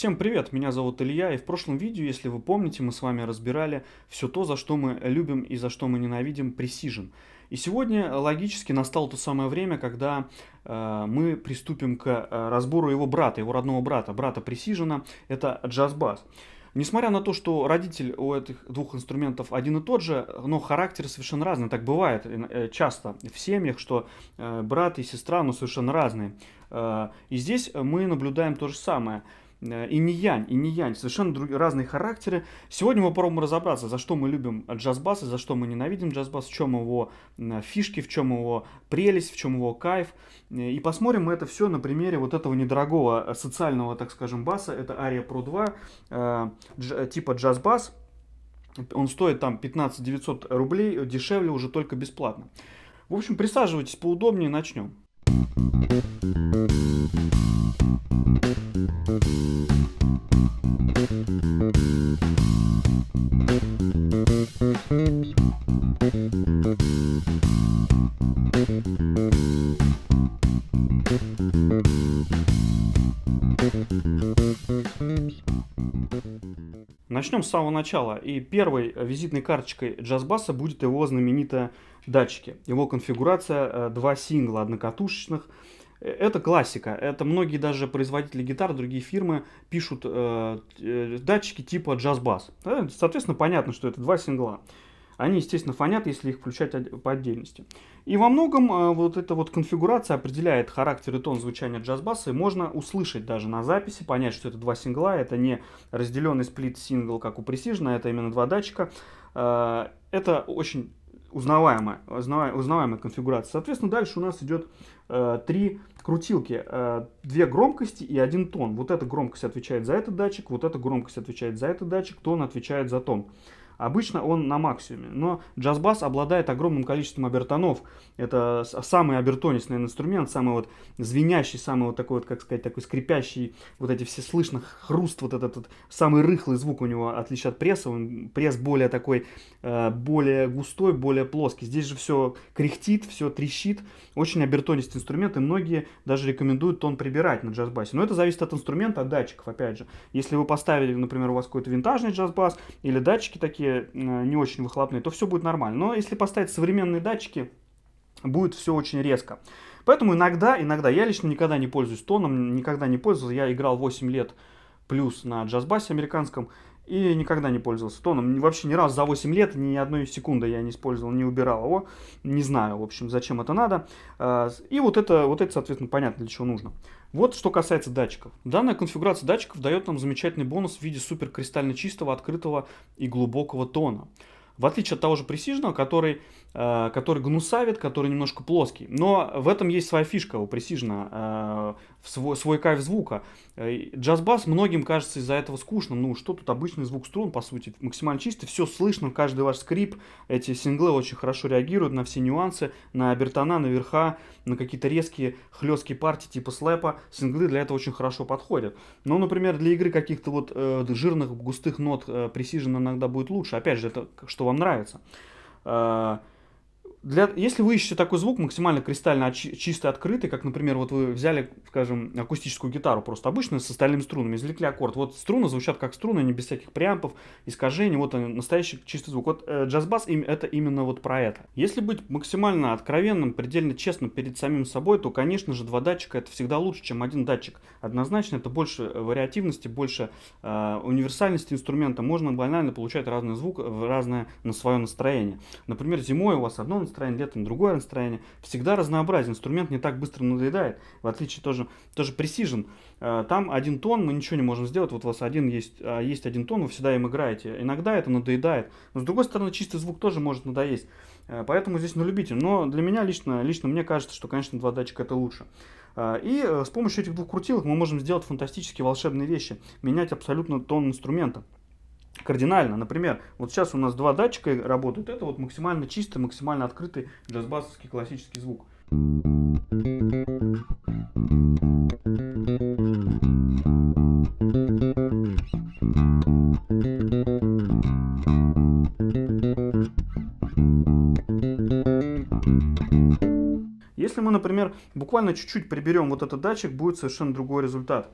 Всем привет, меня зовут Илья, и в прошлом видео, если вы помните, мы с вами разбирали все то, за что мы любим и за что мы ненавидим Precision. И сегодня э, логически настало то самое время, когда э, мы приступим к э, разбору его брата, его родного брата, брата Precision, это джаз-бас. Несмотря на то, что родитель у этих двух инструментов один и тот же, но характер совершенно разный. Так бывает э, часто в семьях, что брат и сестра, но совершенно разные. И здесь мы наблюдаем то же самое. Э, инь-янь, инь-янь, совершенно друг, разные характеры. Сегодня мы попробуем разобраться, за что мы любим джаз-бас, за что мы ненавидим джаз-бас, в чем его фишки, в чем его прелесть, в чем его кайф. Э, и посмотрим мы это все на примере вот этого недорогого э, социального, так скажем, баса. Это Ария Pro 2, дж, типа джаз-бас. Он стоит там 15 900 рублей, дешевле уже только бесплатно. В общем, присаживайтесь поудобнее, начнем. начнем с самого начала. И первой э, визитной карточкой джазбаса будет его знаменитые датчики. Его конфигурация э, два сингла однокатушечных. Э, это классика. Это многие даже производители гитар, другие фирмы пишут э, датчики типа джазбас. Соответственно, понятно, что это два сингла они, естественно, фонят, если их включать по отдельности. И во многом а, вот эта вот конфигурация определяет характер и тон звучания джаз-баса, и можно услышать даже на записи, понять, что это два сингла, это не разделенный сплит-сингл, как у Precision, а это именно два датчика. А, это очень узнаваемая, узнаваемая конфигурация. Соответственно, дальше у нас идет э, три крутилки, э, две громкости и один тон. Вот эта громкость отвечает за этот датчик, вот эта громкость отвечает за этот датчик, тон отвечает за тон. Обычно он на максимуме, но джаз-бас обладает огромным количеством обертонов. Это самый обертонистный инструмент, самый вот звенящий, самый вот такой вот, как сказать, такой скрипящий, вот эти все слышно хруст, вот этот, этот самый рыхлый звук у него отличает от пресса, он, пресс более такой, э, более густой, более плоский. Здесь же все кряхтит, все трещит, очень обертонистый инструмент, и многие даже рекомендуют тон прибирать на джаз-басе. Но это зависит от инструмента, от датчиков, опять же. Если вы поставили, например, у вас какой-то винтажный джаз-бас или датчики такие, Э, не очень выхлопные, то все будет нормально. Но если поставить современные датчики, будет все очень резко. Поэтому иногда, иногда, я лично никогда не пользуюсь тоном, никогда не пользовался. Я играл 8 лет плюс на джазбасе американском и никогда не пользовался тоном. Вообще ни раз за 8 лет ни одной секунды я не использовал, не убирал его. Не знаю, в общем, зачем это надо. А, и вот это, вот это соответственно, понятно, для чего нужно. Вот что касается датчиков. Данная конфигурация датчиков дает нам замечательный бонус в виде суперкристально чистого, открытого и глубокого тона. В отличие от того же Precision, который, э, который гнусавит, который немножко плоский. Но в этом есть своя фишка у Precision, э, свой, свой кайф звука. Э, джаз-бас многим кажется из-за этого скучным. Ну, что тут обычный звук струн, по сути, максимально чистый. Все слышно, каждый ваш скрип. Эти синглы очень хорошо реагируют на все нюансы, на обертона, на верха, на какие-то резкие, хлесткие партии типа слэпа. Синглы для этого очень хорошо подходят. Но, ну, например, для игры каких-то вот э, жирных, густых нот э, Precision иногда будет лучше. Опять же, это что вам нравится. Э, для, если вы ищете такой звук максимально кристально чистый, открытый, как, например, вот вы взяли, скажем, акустическую гитару просто обычную с остальными струнами, извлекли аккорд. Вот струны звучат как струны, они без всяких преампов, искажений, вот они, настоящий чистый звук. Вот э, джаз-бас это именно вот про это. Если быть максимально откровенным, предельно честным перед самим собой, то, конечно же, два датчика это всегда лучше, чем один датчик. Однозначно это больше э, вариативности, больше э, универсальности инструмента. Можно банально получать разный звук, э, разное на свое настроение. Например, зимой у вас одно настроение, летом другое настроение. Всегда разнообразие, инструмент не так быстро надоедает, в отличие тоже, тоже пресижен. Э, там один тон, мы ничего не можем сделать, вот у вас один есть, а, есть один тон, вы всегда им играете. Иногда это надоедает, но с другой стороны чистый звук тоже может надоесть. Э, поэтому здесь на любителя. Но для меня лично, лично мне кажется, что, конечно, два датчика это лучше. Э, и с помощью этих двух крутилок мы можем сделать фантастические волшебные вещи, менять абсолютно тон инструмента кардинально. Например, вот сейчас у нас два датчика работают. Это вот максимально чистый, максимально открытый джазбасовский классический звук. Если мы, например, буквально чуть-чуть приберем вот этот датчик, будет совершенно другой результат.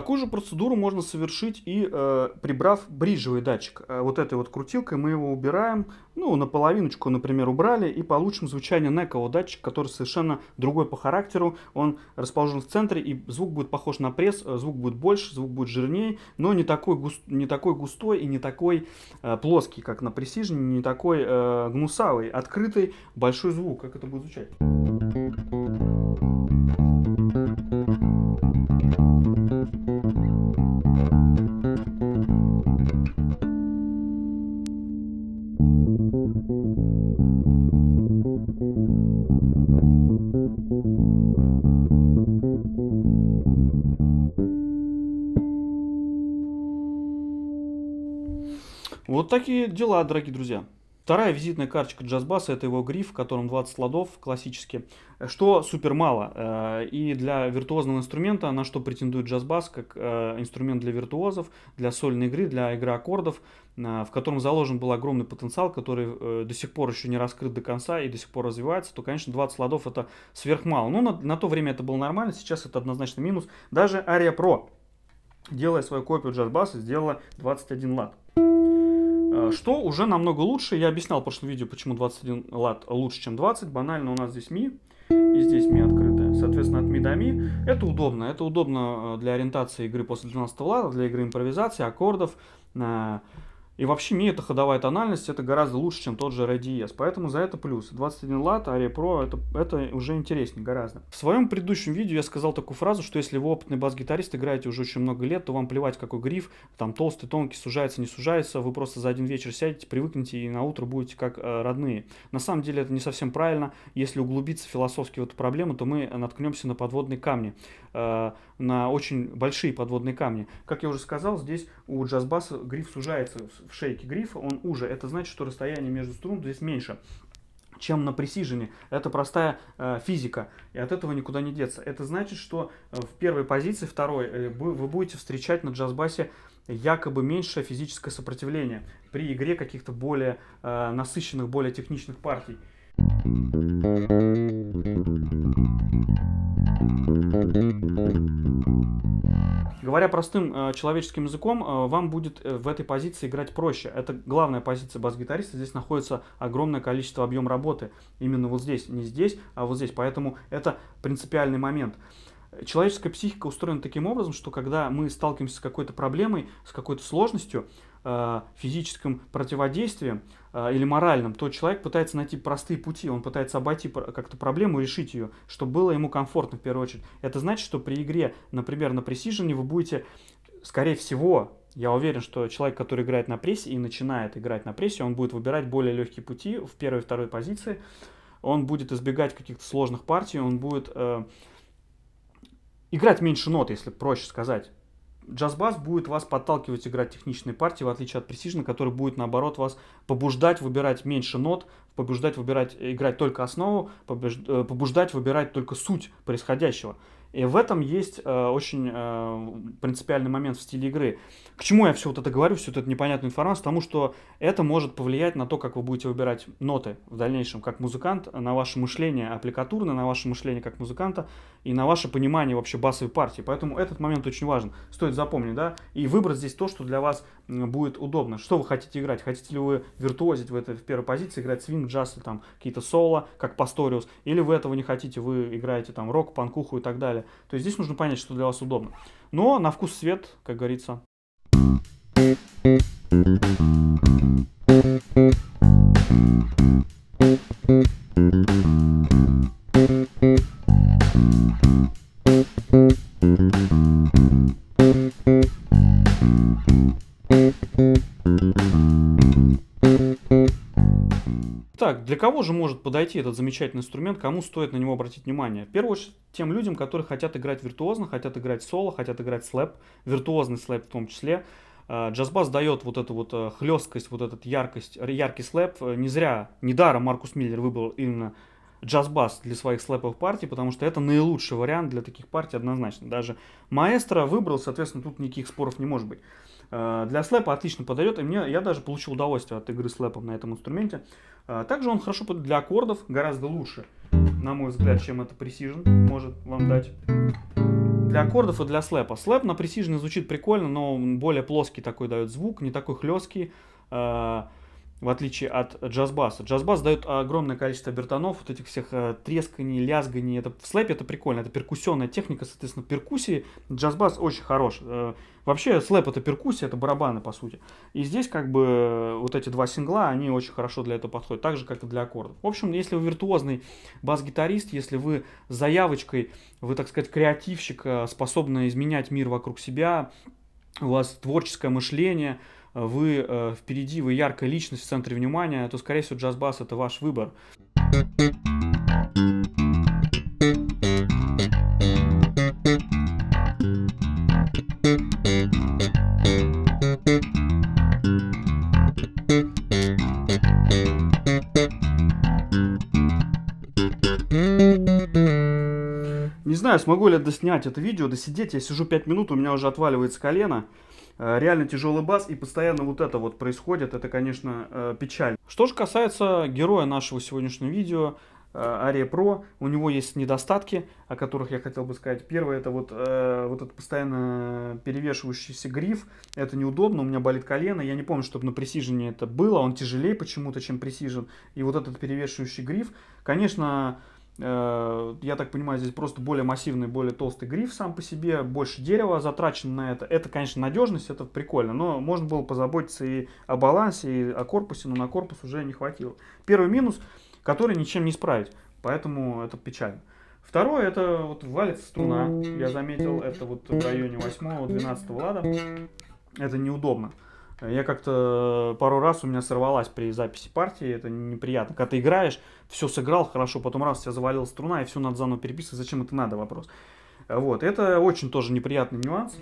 Такую же процедуру можно совершить и э, прибрав бриджевый датчик. Э, вот этой вот крутилкой мы его убираем, ну, наполовиночку, например, убрали, и получим звучание некого датчика, который совершенно другой по характеру. Он расположен в центре, и звук будет похож на пресс, э, звук будет больше, звук будет жирнее, но не такой, густ, не такой густой и не такой э, плоский, как на пресижне, не такой э, гнусавый, открытый большой звук, как это будет звучать. Вот такие дела, дорогие друзья. Вторая визитная карточка джазбаса – это его гриф, в котором 20 ладов, классически, что супер мало. Э, и для виртуозного инструмента, на что претендует джазбас, как э, инструмент для виртуозов, для сольной игры, для игры аккордов, э, в котором заложен был огромный потенциал, который до сих пор еще не раскрыт до конца и до сих пор развивается, то, конечно, 20 ладов – это сверхмало. Но на, на то время это было нормально, сейчас это однозначно минус. Даже Aria Pro, делая свою копию джазбаса, сделала 21 лад. Э, что уже намного лучше. Я объяснял в прошлом видео, почему 21 лад лучше, чем 20. Банально у нас здесь ми и здесь ми открытая. Соответственно, от ми до ми. Это удобно. Это удобно э, для ориентации игры после 12 лада, для игры импровизации, аккордов, на э, и вообще Mi это ходовая тональность, это гораздо лучше, чем тот же RDS. Поэтому за это плюс. 21 лат, Ария Pro, это, это уже интереснее гораздо. В своем предыдущем видео я сказал такую фразу, что если вы опытный бас-гитарист, играете уже очень много лет, то вам плевать, какой гриф, там толстый, тонкий, сужается, не сужается, вы просто за один вечер сядете, привыкнете и на утро будете как э, родные. На самом деле это не совсем правильно. Если углубиться философски в эту проблему, то мы наткнемся на подводные камни, э, на очень большие подводные камни. Как я уже сказал, здесь у джаз-баса гриф сужается в шейке грифа, он уже. Это значит, что расстояние между струн здесь меньше чем на пресижене. Это простая э, физика, и от этого никуда не деться. Это значит, что э, в первой позиции, второй, э, вы будете встречать на джазбасе якобы меньшее физическое сопротивление при игре каких-то более э, насыщенных, более техничных партий. Говоря простым э, человеческим языком, э, вам будет э, в этой позиции играть проще. Это главная позиция бас-гитариста. Здесь находится огромное количество объем работы. Именно вот здесь, не здесь, а вот здесь. Поэтому это принципиальный момент. Человеческая психика устроена таким образом, что когда мы сталкиваемся с какой-то проблемой, с какой-то сложностью, Э, физическим противодействием э, или моральным, то человек пытается найти простые пути, он пытается обойти как-то проблему решить ее, чтобы было ему комфортно в первую очередь. Это значит, что при игре, например, на пресижене вы будете, скорее всего, я уверен, что человек, который играет на прессе и начинает играть на прессе, он будет выбирать более легкие пути в первой и второй позиции, он будет избегать каких-то сложных партий, он будет э, играть меньше нот, если проще сказать джаз-бас будет вас подталкивать играть техничные партии, в отличие от Precision, который будет, наоборот, вас побуждать выбирать меньше нот, побуждать выбирать, играть только основу, э, побуждать выбирать только суть происходящего. И в этом есть э, очень э, принципиальный момент в стиле игры. К чему я все вот это говорю, всю эту непонятную информацию? Потому что это может повлиять на то, как вы будете выбирать ноты в дальнейшем как музыкант, на ваше мышление аппликатурное, на ваше мышление как музыканта и на ваше понимание вообще басовой партии. Поэтому этот момент очень важен. Стоит запомнить, да? И выбрать здесь то, что для вас будет удобно. Что вы хотите играть? Хотите ли вы виртуозить в этой в первой позиции, играть свинг, джаз или там какие-то соло, как Пасториус? Или вы этого не хотите, вы играете там рок, панкуху и так далее? далее. То есть здесь нужно понять, что для вас удобно. Но на вкус свет, как говорится. Thank you. Так, для кого же может подойти этот замечательный инструмент, кому стоит на него обратить внимание? В первую очередь тем людям, которые хотят играть виртуозно, хотят играть соло, хотят играть слэп, виртуозный слэп в том числе. А, джазбас дает вот эту вот э, хлесткость, вот этот яркость, яркий слэп. Э, не зря, не даром Маркус Миллер выбрал именно джазбас для своих слэповых партий, потому что это наилучший вариант для таких партий однозначно. Даже маэстро выбрал, соответственно, тут никаких споров не может быть. Э, для слэпа отлично подойдет, и мне, я даже получил удовольствие от игры слэпом на этом инструменте. Э, также он хорошо для аккордов, гораздо лучше, на мой взгляд, чем это Precision может вам дать. Для аккордов и для слэпа. Слэп на Precision звучит прикольно, но более плоский такой дает звук, не такой хлесткий. Э, в отличие от джазбаса. Джазбас дает огромное количество бертонов, вот этих всех э, тресканий, лязганий. Это в слэпе это прикольно, это перкуссионная техника, соответственно, перкуссии. Джазбас очень хорош. Э, вообще слэп это перкуссия, это барабаны по сути. И здесь как бы э, вот эти два сингла, они очень хорошо для этого подходят, так же как и для аккордов. В общем, если вы виртуозный бас-гитарист, если вы заявочкой, вы так сказать креативщик, способный изменять мир вокруг себя, у вас творческое мышление, вы э, впереди, вы яркая личность в центре внимания, то, скорее всего, джаз-бас — это ваш выбор. Не знаю, смогу ли я доснять это видео, досидеть. Я сижу 5 минут, у меня уже отваливается колено. Э, реально тяжелый бас, и постоянно вот это вот происходит, это, конечно, э, печально. Что же касается героя нашего сегодняшнего видео, э, Ария про, у него есть недостатки, о которых я хотел бы сказать. Первое, это вот, э, вот этот постоянно перевешивающийся гриф, это неудобно, у меня болит колено, я не помню, чтобы на пресижене это было, он тяжелее почему-то, чем пресижен, и вот этот перевешивающий гриф, конечно, Э, я так понимаю, здесь просто более массивный, более толстый гриф сам по себе, больше дерева затрачено на это. Это, конечно, надежность, это прикольно, но можно было позаботиться и о балансе, и о корпусе, но на корпус уже не хватило. Первый минус, который ничем не исправить, поэтому это печально. Второе, это вот валится струна, я заметил, это вот в районе 8-12 лада, это неудобно. Я как-то э, пару раз у меня сорвалась при записи партии, это неприятно. Когда ты играешь, все сыграл хорошо, потом раз тебя завалила струна, и все надо заново переписывать, зачем это надо, вопрос. Вот, это очень тоже неприятный нюанс.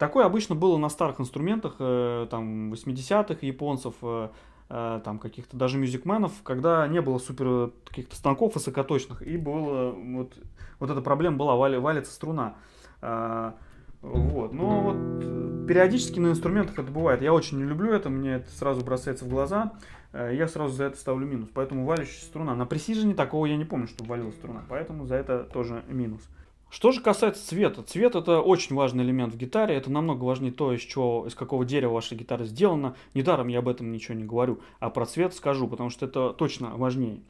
Такое обычно было на старых инструментах, э, там, 80-х японцев, э, там, каких-то даже мюзикменов, когда не было супер каких-то станков высокоточных, и было, вот, вот эта проблема была, вали, валится струна. А, вот. Но вот э, периодически на инструментах это бывает. Я очень не люблю это, мне это сразу бросается в глаза. Э, я сразу за это ставлю минус. Поэтому валящаяся струна. На пресижении такого я не помню, что валилась струна. Поэтому за это тоже минус. Что же касается цвета. Цвет это очень важный элемент в гитаре. Это намного важнее то, из, чего, из какого дерева ваша гитара сделана. Недаром я об этом ничего не говорю. А про цвет скажу, потому что это точно важнее.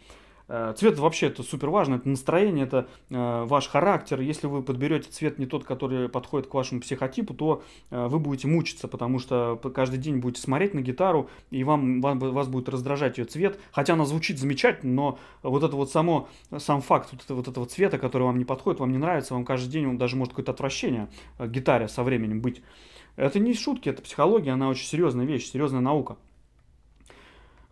Э, цвет вообще это супер важно, это настроение, это э, ваш характер. Если вы подберете цвет не тот, который подходит к вашему психотипу, то э, вы будете мучиться, потому что каждый день будете смотреть на гитару, и вам, вам вас будет раздражать ее цвет. Хотя она звучит замечательно, но вот это вот само, сам факт вот, это, вот этого цвета, который вам не подходит, вам не нравится, вам каждый день он даже может какое-то отвращение к э, гитаре со временем быть. Это не шутки, это психология, она очень серьезная вещь, серьезная наука.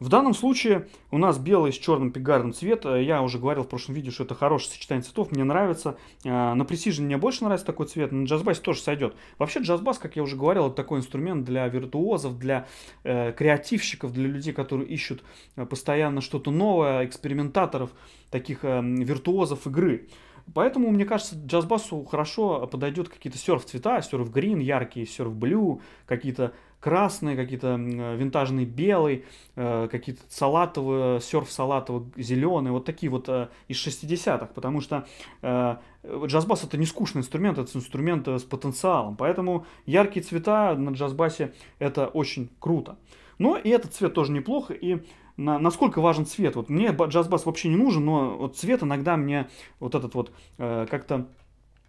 В данном случае у нас белый с черным пигарным цвет. Э, я уже говорил в прошлом видео, что это хорошее сочетание цветов. Мне нравится. Э, на Precision мне больше нравится такой цвет. На джазбас тоже сойдет. Вообще джазбас, как я уже говорил, это такой инструмент для виртуозов, для э, креативщиков, для людей, которые ищут э, постоянно что-то новое, экспериментаторов, таких э, виртуозов игры. Поэтому, мне кажется, джазбасу хорошо подойдет какие-то серф цвета, серф грин, яркие, серф блю, какие-то красные, какие-то винтажные белые, э, какие-то салатовые, серф салатовые зеленые, вот такие вот э, из 60-х, потому что э, джазбас это не скучный инструмент, это инструмент с потенциалом, поэтому яркие цвета на джазбасе это очень круто. Но ну и этот цвет тоже неплохо, и на, насколько важен цвет. Вот мне джазбас вообще не нужен, но вот цвет иногда мне вот этот вот э, как-то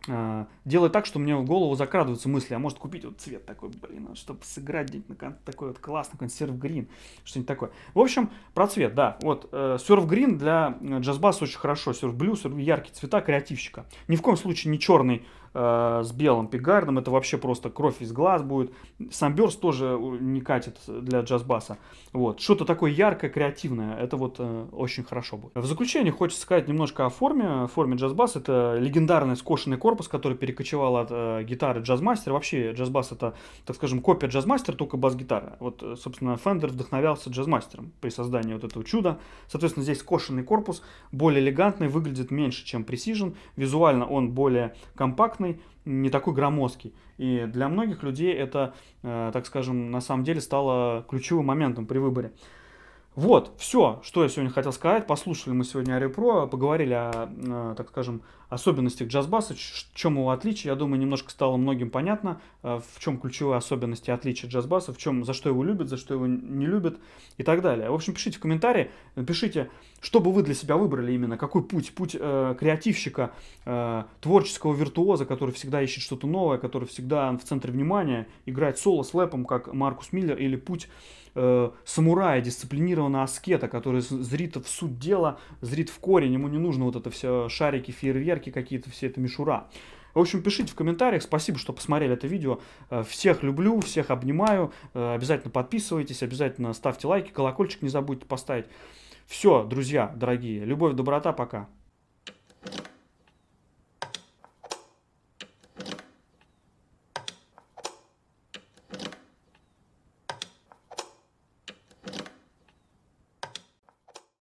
а, делает так, что мне в голову закрадываются мысли, а может купить вот цвет такой, блин, чтобы сыграть где-нибудь на такой вот классный консерв грин, что-нибудь такое. В общем, про цвет, да, вот э, серф грин для э, джазбаса очень хорошо, серф блю, серф яркие цвета креативщика. Ни в коем случае не черный э, с белым пигардом, это вообще просто кровь из глаз будет. Самберс тоже э, не катит для джаз-баса. Вот, что-то такое яркое, креативное, это вот э, очень хорошо будет. В заключение хочется сказать немножко о форме. Форме джаз-бас это легендарный скошенный корпус, который перекочевал от э, гитары джаз-мастера. Вообще джаз-бас это, так скажем, копия джаз-мастера, только бас-гитара. Вот, э, собственно, фендер вдохновлялся джаз-мастером при создании вот этого чуда. Соответственно, здесь скошенный корпус, более элегантный, выглядит меньше, чем Precision. Визуально он более компактный, компактный, не такой громоздкий. И для многих людей это, э, так скажем, на самом деле стало ключевым моментом при выборе. Вот, все, что я сегодня хотел сказать. Послушали мы сегодня Арепро, поговорили о, э, так скажем, особенностях джазбаса, в чем его отличие. Я думаю, немножко стало многим понятно, э, в чем ключевые особенности отличия джазбаса, в чем, за что его любят, за что его не любят и так далее. В общем, пишите в комментарии, пишите, что бы вы для себя выбрали именно? Какой путь? Путь э, креативщика, э, творческого виртуоза, который всегда ищет что-то новое, который всегда в центре внимания, играет соло с лэпом, как Маркус Миллер, или путь э, самурая, дисциплинированного аскета, который зрит в суть дела, зрит в корень, ему не нужно вот это все шарики, фейерверки какие-то, все это мишура. В общем, пишите в комментариях. Спасибо, что посмотрели это видео. Э, всех люблю, всех обнимаю. Э, обязательно подписывайтесь, обязательно ставьте лайки, колокольчик не забудьте поставить. Все, друзья, дорогие, любовь, доброта, пока.